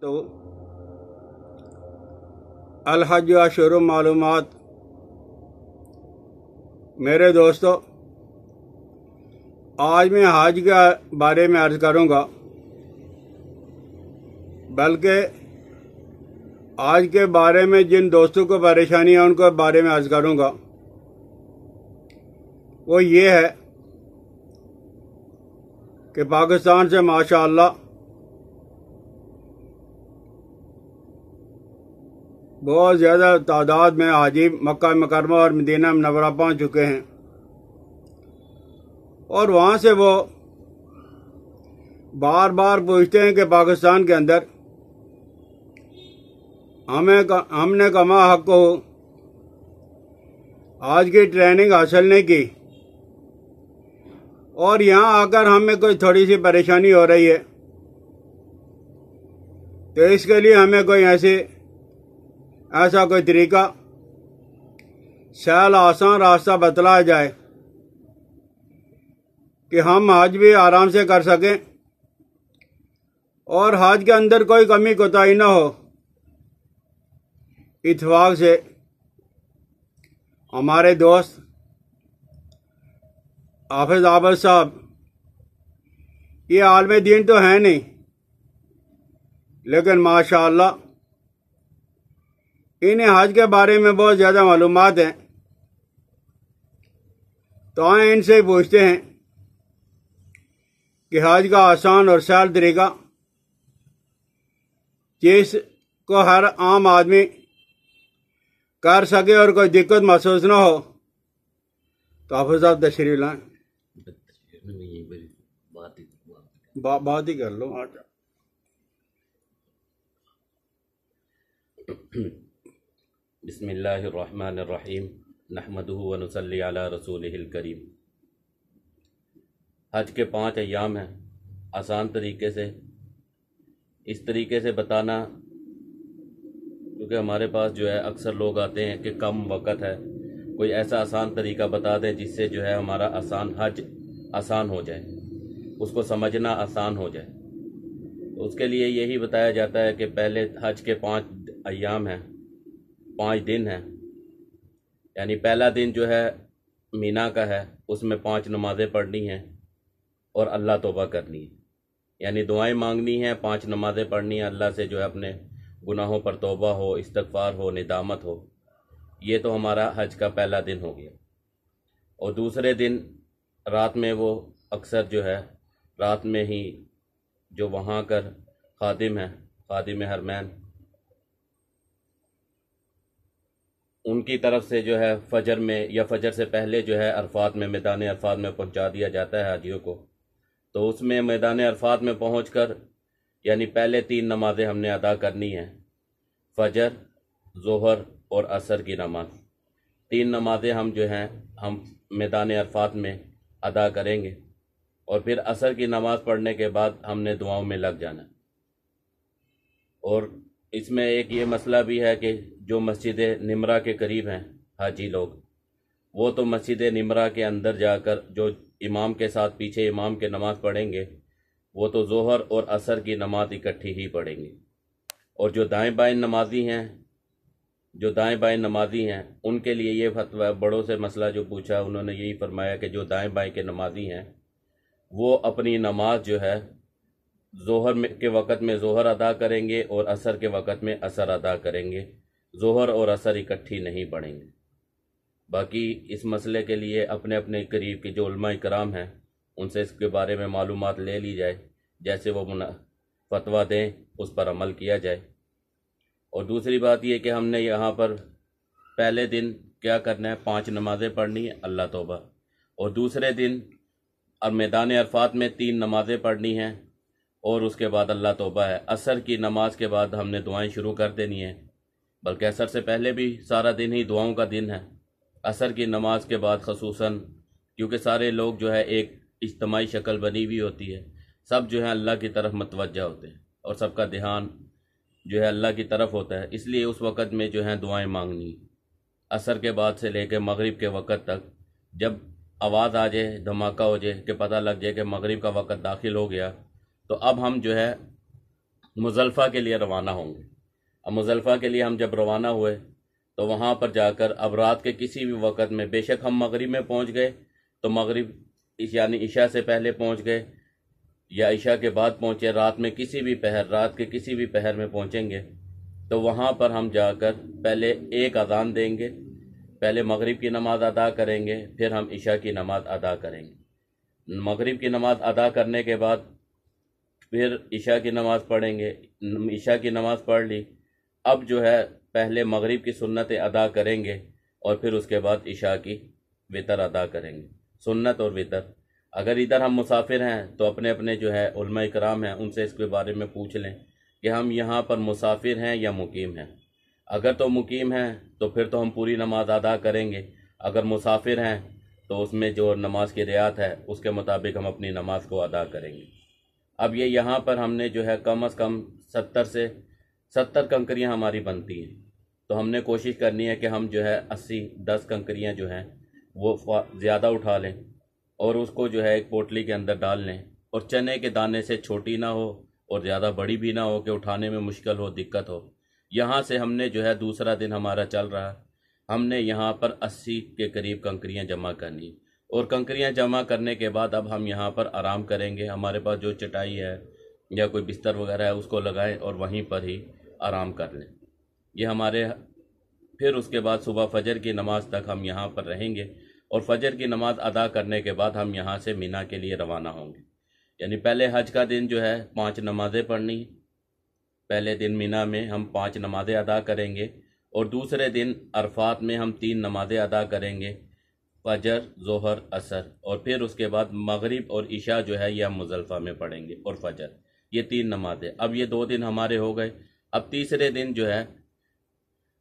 تو الحج و شروع معلومات میرے دوستو آج میں حج کے بارے میں عرض کروں گا بلکہ آج کے بارے میں جن دوستوں کو پریشانی ہے ان کو بارے میں عرض کروں گا وہ یہ ہے کہ پاکستان سے ماشاء اللہ بہت زیادہ تعداد میں حاجی مکہ مکرمہ اور مدینہ منورہ پہنچ چکے ہیں اور وہاں سے وہ بار بار پوچھتے ہیں کہ پاکستان کے اندر ہمیں ہم نے کما حق کو آج کی ٹریننگ حاصل نہیں کی اور یہاں آ کر ہمیں کوئی تھوڑی سی پریشانی ہو رہی ہے تو اس کے لیے ہمیں کوئی ایسی ایسا کوئی طریقہ سہل آسان راستہ بتلایا جائے کہ ہم حج بھی آرام سے کر سکیں اور حج کے اندر کوئی کمی کوتاہی نہ ہو اتفاق سے ہمارے دوست حافظ عابر صاحب یہ عالم دین تو ہے نہیں لیکن ماشاء اللہ انہیں حج کے بارے میں بہت زیادہ معلومات ہیں تو آئیں ان سے پوچھتے ہیں کہ حج کا آسان اور سہل طریقہ جس کو ہر عام آدمی کر سکے اور کوئی دقت محسوس نہ ہو تو آپ صاحب تشریف لائیں بات ہی کر لو بسم اللہ الرحمن الرحیم نحمدََََََََََُن علی رسول الكریم حج کے پانچ ایام ہیں آسان طریقے سے اس طریقے سے بتانا کیونکہ ہمارے پاس جو ہے اکثر لوگ آتے ہیں کہ کم وقت ہے کوئی ایسا آسان طریقہ بتا دیں جس سے جو ہے ہمارا آسان حج آسان ہو جائے اس کو سمجھنا آسان ہو جائے اس کے لیے یہی بتایا جاتا ہے کہ پہلے حج کے پانچ ایام ہیں پانچ دن ہیں یعنی پہلا دن جو ہے مینا کا ہے اس میں پانچ نمازیں پڑھنی ہیں اور اللہ توبہ کرنی ہے یعنی دعائیں مانگنی ہیں پانچ نمازیں پڑھنی ہیں اللہ سے جو ہے اپنے گناہوں پر توبہ ہو استغفار ہو ندامت ہو یہ تو ہمارا حج کا پہلا دن ہو گیا اور دوسرے دن رات میں وہ اکثر جو ہے رات میں ہی جو وہاں کر خادم ہیں خادم حرمین ان کی طرف سے جو ہے فجر میں یا فجر سے پہلے جو ہے عرفات میں میدان عرفات میں پہنچا دیا جاتا ہے حاجیوں کو تو اس میں میدان عرفات میں پہنچ کر یعنی پہلے تین نمازیں ہم نے ادا کرنی ہیں فجر ظہر اور عصر کی نماز تین نمازیں ہم جو ہیں ہم میدان عرفات میں ادا کریں گے اور پھر عصر کی نماز پڑھنے کے بعد ہم نے دعاؤں میں لگ جانا اور اس میں ایک یہ مسئلہ بھی ہے کہ جو مسجد نمرہ کے قریب ہیں حاجی لوگ وہ تو مسجد نمرہ کے اندر جا کر جو امام کے ساتھ پیچھے امام کے نماز پڑھیں گے وہ تو ظہر اور عصر کی نماز اکٹھی ہی پڑھیں گے اور جو دائیں بائیں نمازی ہیں جو دائیں بائیں نمازی ہیں ان کے لیے یہ فتو بڑوں سے مسئلہ جو پوچھا انہوں نے یہی فرمایا کہ جو دائیں بائیں کے نمازی ہیں وہ اپنی نماز جو ہے ظہر کے وقت میں ظہر ادا کریں گے اور عصر کے وقت میں عصر ادا کریں گے ظہر اور عصر اکٹھی نہیں پڑھیں گے باقی اس مسئلے کے لیے اپنے اپنے قریب کے جو علماء کرام ہیں ان سے اس کے بارے میں معلومات لے لی جائے جیسے وہ فتویٰ دیں اس پر عمل کیا جائے اور دوسری بات یہ کہ ہم نے یہاں پر پہلے دن کیا کرنا ہے پانچ نمازیں پڑھنی ہیں اللہ توبہ اور دوسرے دن اور میدان عرفات میں تین نمازیں پڑھنی ہیں اور اس کے بعد اللہ توبہ ہے عصر کی نماز کے بعد ہم نے دعائیں شروع کر دینی ہیں بلکہ اثر سے پہلے بھی سارا دن ہی دعاؤں کا دن ہے عصر کی نماز کے بعد خصوصاً کیونکہ سارے لوگ جو ہے ایک اجتماعی شکل بنی ہوئی ہوتی ہے سب جو ہے اللہ کی طرف متوجہ ہوتے ہیں اور سب کا دھیان جو ہے اللہ کی طرف ہوتا ہے اس لیے اس وقت میں جو ہے دعائیں مانگنی عصر کے بعد سے لے کے مغرب کے وقت تک جب آواز آ جائے دھماکہ ہو جائے کہ پتہ لگ جائے کہ مغرب کا وقت داخل ہو گیا تو اب ہم جو ہے مزلفہ کے لیے روانہ ہوں گے اب مزلفہ کے لیے ہم جب روانہ ہوئے تو وہاں پر جا کر اب رات کے کسی بھی وقت میں بے شک ہم مغرب میں پہنچ گئے تو مغرب یعنی عشاء سے پہلے پہنچ گئے یا عشاء کے بعد پہنچے رات میں کسی بھی پہر رات کے کسی بھی پہر میں پہنچیں گے تو وہاں پر ہم جا کر پہلے ایک اذان دیں گے پہلے مغرب کی نماز ادا کریں گے پھر ہم عشاء کی نماز ادا کریں گے مغرب کی نماز ادا کرنے کے بعد پھر عشاء کی نماز پڑھیں گے عشاء کی نماز پڑھ لی اب جو ہے پہلے مغرب کی سنتیں ادا کریں گے اور پھر اس کے بعد عشاء کی وطر ادا کریں گے سنت اور وطر اگر ادھر ہم مسافر ہیں تو اپنے اپنے جو ہے علماء اکرام ہیں ان سے اس کے بارے میں پوچھ لیں کہ ہم یہاں پر مسافر ہیں یا مقیم ہیں اگر تو مقیم ہیں تو پھر تو ہم پوری نماز ادا کریں گے اگر مسافر ہیں تو اس میں جو نماز کی ریات ہے اس کے مطابق ہم اپنی نماز کو ادا کریں گے اب یہ یہاں پر ہم نے جو ہے کم از کم ستر سے ستر کنکریاں ہماری بنتی ہیں تو ہم نے کوشش کرنی ہے کہ ہم جو ہے اسی دس کنکریاں جو ہیں وہ زیادہ اٹھا لیں اور اس کو جو ہے ایک پوٹلی کے اندر ڈال لیں اور چنے کے دانے سے چھوٹی نہ ہو اور زیادہ بڑی بھی نہ ہو کہ اٹھانے میں مشکل ہو دقت ہو یہاں سے ہم نے جو ہے دوسرا دن ہمارا چل رہا ہم نے یہاں پر اسی کے قریب کنکریاں جمع کرنی اور کنکریاں جمع کرنے کے بعد اب ہم یہاں پر آرام کریں گے ہمارے پاس جو چٹائی ہے یا کوئی بستر وغیرہ ہے اس کو لگائیں اور وہیں پر ہی آرام کر لیں یہ ہمارے پھر اس کے بعد صبح فجر کی نماز تک ہم یہاں پر رہیں گے اور فجر کی نماز ادا کرنے کے بعد ہم یہاں سے مینا کے لیے روانہ ہوں گے یعنی پہلے حج کا دن جو ہے پانچ نمازیں پڑھنی پہلے دن مینا میں ہم پانچ نمازیں ادا کریں گے اور دوسرے دن عرفات میں ہم تین نمازیں ادا کریں گے فجر ظہر اثر اور پھر اس کے بعد مغرب اور عشاء جو ہے یہ ہم مزلفہ میں پڑھیں گے اور فجر یہ تین نمازیں اب یہ دو دن ہمارے ہو گئے اب تیسرے دن جو ہے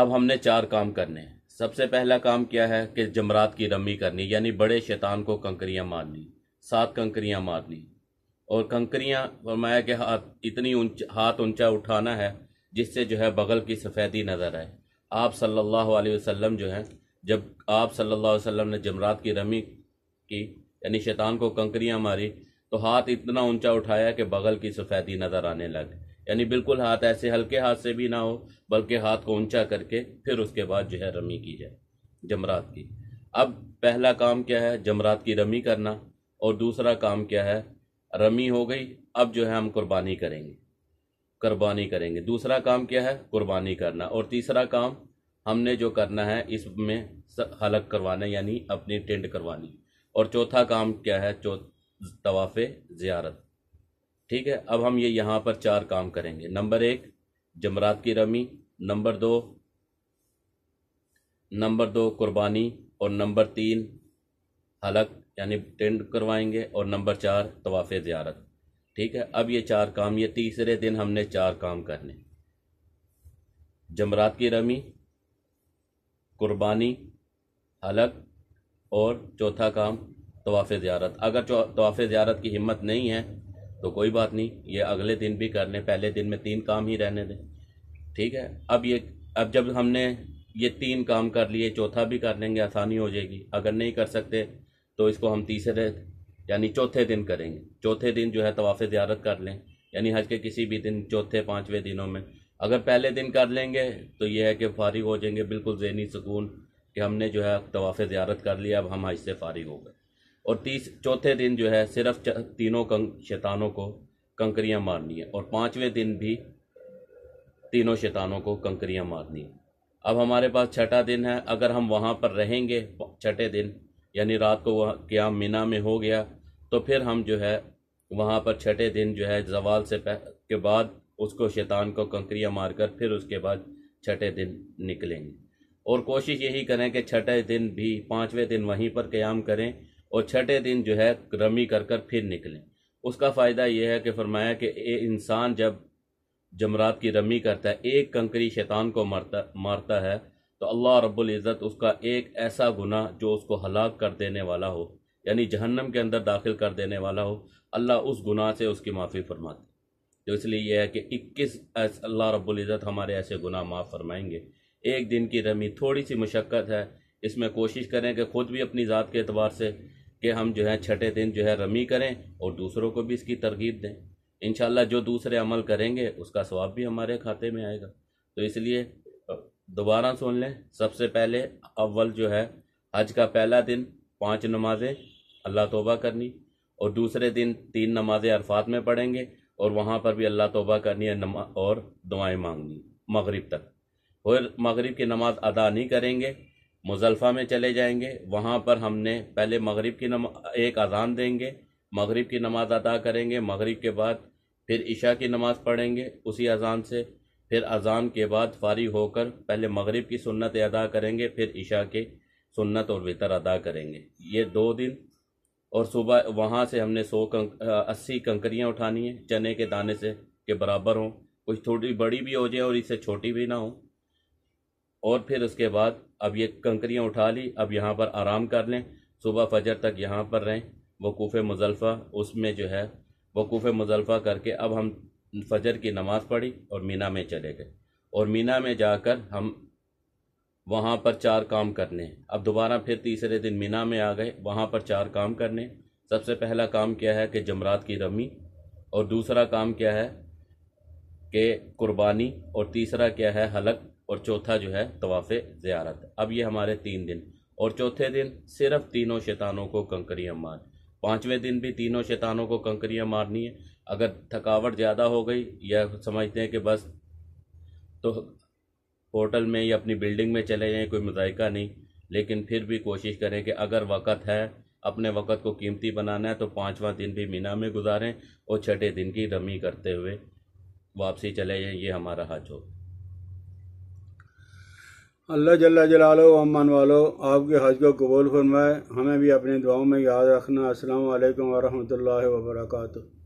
اب ہم نے چار کام کرنے ہیں سب سے پہلا کام کیا ہے کہ جمرات کی رمی کرنی یعنی بڑے شیطان کو کنکریاں مارنی سات کنکریاں مارنی اور کنکریاں فرمایا کہ ہاتھ اتنی ہاتھ اونچا اٹھانا ہے جس سے جو ہے بغل کی سفیدی نظر آئے آپ صلی اللہ علیہ وسلم جو ہیں جب آپ صلی اللہ علیہ وسلم نے جمرات کی رمی کی یعنی شیطان کو کنکریاں ماری تو ہاتھ اتنا اونچا اٹھایا کہ بغل کی سفیدی نظر آنے لگ یعنی بالکل ہاتھ ایسے ہلکے ہاتھ سے بھی نہ ہو بلکہ ہاتھ کو اونچا کر کے پھر اس کے بعد جو ہے رمی کی جائے جمرات کی اب پہلا کام کیا ہے جمرات کی رمی کرنا اور دوسرا کام کیا ہے رمی ہو گئی اب جو ہے ہم قربانی کریں گے قربانی کریں گے دوسرا کام کیا ہے قربانی کرنا اور تیسرا کام ہم نے جو کرنا ہے اس میں حلق کروانا یعنی اپنی ٹینڈ کروانی اور چوتھا کام کیا ہے طواف زیارت ٹھیک ہے اب ہم یہ یہاں پر چار کام کریں گے نمبر ایک جمرات کی رمی نمبر دو نمبر دو قربانی اور نمبر تین حلق یعنی ٹینڈ کروائیں گے اور نمبر چار طواف زیارت ٹھیک ہے اب یہ چار کام یہ تیسرے دن ہم نے چار کام کرنے جمرات کی رمی قربانی حلق اور چوتھا کام طواف زیارت اگر تواف زیارت کی ہمت نہیں ہے تو کوئی بات نہیں یہ اگلے دن بھی کر لیں پہلے دن میں تین کام ہی رہنے دیں ٹھیک ہے اب یہ اب جب ہم نے یہ تین کام کر لیے چوتھا بھی کر لیں گے آسانی ہو جائے گی اگر نہیں کر سکتے تو اس کو ہم تیسرے یعنی چوتھے دن کریں گے چوتھے دن جو ہے تواف زیارت کر لیں یعنی حج کے کسی بھی دن چوتھے پانچویں دنوں میں اگر پہلے دن کر لیں گے تو یہ ہے کہ فارغ ہو جائیں گے بالکل ذہنی سکون کہ ہم نے جو ہے تواف زیارت کر لیا اب ہم حج سے فارغ ہو گئے اور تیس چوتھے دن جو ہے صرف تینوں شیطانوں کو کنکریاں مارنی ہیں اور پانچویں دن بھی تینوں شیطانوں کو کنکریاں مارنی اب ہمارے پاس چھٹا دن ہے اگر ہم وہاں پر رہیں گے چھٹے دن یعنی رات کو وہاں قیام مینا میں ہو گیا تو پھر ہم جو ہے وہاں پر چھٹے دن جو ہے زوال سے کے بعد اس کو شیطان کو کنکریاں مار کر پھر اس کے بعد چھٹے دن نکلیں گے اور کوشش یہی کریں کہ چھٹے دن بھی پانچویں دن وہیں پر قیام کریں اور چھٹے دن جو ہے رمی کر کر پھر نکلیں اس کا فائدہ یہ ہے کہ فرمایا کہ انسان جب جمرات کی رمی کرتا ہے ایک کنکری شیطان کو مارتا مارتا ہے تو اللہ رب العزت اس کا ایک ایسا گناہ جو اس کو ہلاک کر دینے والا ہو یعنی جہنم کے اندر داخل کر دینے والا ہو اللہ اس گناہ سے اس کی معافی فرماتے تو اس لیے یہ ہے کہ اکیس اللہ رب العزت ہمارے ایسے گناہ معاف فرمائیں گے ایک دن کی رمی تھوڑی سی مشقت ہے اس میں کوشش کریں کہ خود بھی اپنی ذات کے اعتبار سے کہ ہم جو ہے چھٹے دن جو ہے رمی کریں اور دوسروں کو بھی اس کی ترغیب دیں انشاءاللہ جو دوسرے عمل کریں گے اس کا ثواب بھی ہمارے کھاتے میں آئے گا تو اس لیے دوبارہ سن لیں سب سے پہلے اول جو ہے حج کا پہلا دن پانچ نمازیں اللہ توبہ کرنی اور دوسرے دن تین نمازیں عرفات میں پڑھیں گے اور وہاں پر بھی اللہ توبہ کرنی ہے اور دعائیں مانگنی مغرب تک وہ مغرب کی نماز ادا نہیں کریں گے مزلفہ میں چلے جائیں گے وہاں پر ہم نے پہلے مغرب کی ایک اذان دیں گے مغرب کی نماز ادا کریں گے مغرب کے بعد پھر عشاء کی نماز پڑھیں گے اسی اذان سے پھر اذان کے بعد فارغ ہو کر پہلے مغرب کی سنت ادا کریں گے پھر عشاء کے سنت اور وطر ادا کریں گے یہ دو دن اور صبح وہاں سے ہم نے سو کنک اسی کنکریاں اٹھانی ہیں چنے کے دانے سے کے برابر ہوں کچھ تھوڑی بڑی بھی ہو جائے اور اس سے چھوٹی بھی نہ ہو اور پھر اس کے بعد اب یہ کنکریاں اٹھا لی اب یہاں پر آرام کر لیں صبح فجر تک یہاں پر رہیں وقوف مضلفہ اس میں جو ہے وقوف مضلفہ کر کے اب ہم فجر کی نماز پڑھی اور مینا میں چلے گئے اور مینا میں جا کر ہم وہاں پر چار کام کرنے اب دوبارہ پھر تیسرے دن مینا میں آ گئے وہاں پر چار کام کرنے سب سے پہلا کام کیا ہے کہ جمرات کی رمی اور دوسرا کام کیا ہے کہ قربانی اور تیسرا کیا ہے حلق اور چوتھا جو ہے طواف زیارت اب یہ ہمارے تین دن اور چوتھے دن صرف تینوں شیطانوں کو کنکریاں مار پانچویں دن بھی تینوں شیطانوں کو کنکریاں مارنی ہے اگر تھکاوٹ زیادہ ہو گئی یا سمجھتے ہیں کہ بس تو ہوٹل میں یا اپنی بلڈنگ میں چلے جائیں کوئی مذائقہ نہیں لیکن پھر بھی کوشش کریں کہ اگر وقت ہے اپنے وقت کو قیمتی بنانا ہے تو پانچواں دن بھی مینہ میں گزاریں اور چھٹے دن کی رمی کرتے ہوئے واپسی چلے جائیں یہ ہمارا حج ہو اللہ جل جلالو امان والو آپ کے حج کو قبول فرمائے ہمیں بھی اپنے دعاؤں میں یاد رکھنا السلام علیکم ورحمۃ اللہ وبرکاتہ